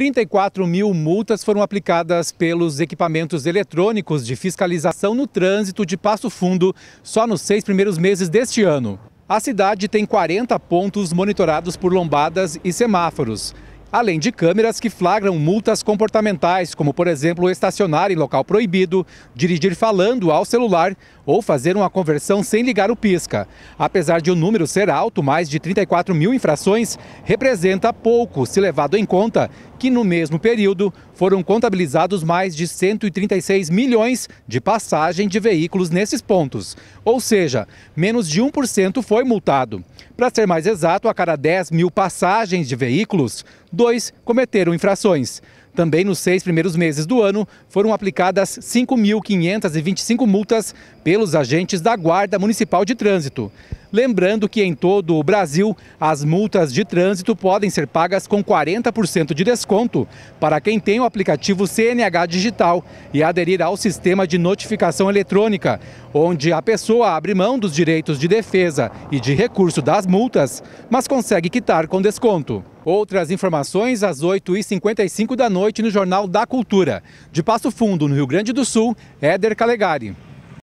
34 mil multas foram aplicadas pelos equipamentos eletrônicos de fiscalização no trânsito de Passo Fundo só nos seis primeiros meses deste ano. A cidade tem 40 pontos monitorados por lombadas e semáforos, além de câmeras que flagram multas comportamentais, como, por exemplo, estacionar em local proibido, dirigir falando ao celular ou fazer uma conversão sem ligar o pisca. Apesar de o número ser alto, mais de 34 mil infrações, representa pouco se levado em conta que no mesmo período foram contabilizados mais de 136 milhões de passagem de veículos nesses pontos, ou seja, menos de 1% foi multado. Para ser mais exato, a cada 10 mil passagens de veículos, dois cometeram infrações. Também nos seis primeiros meses do ano foram aplicadas 5.525 multas pelos agentes da Guarda Municipal de Trânsito. Lembrando que em todo o Brasil, as multas de trânsito podem ser pagas com 40% de desconto para quem tem o aplicativo CNH Digital e aderir ao sistema de notificação eletrônica, onde a pessoa abre mão dos direitos de defesa e de recurso das multas, mas consegue quitar com desconto. Outras informações às 8h55 da noite no Jornal da Cultura. De Passo Fundo, no Rio Grande do Sul, Éder Calegari.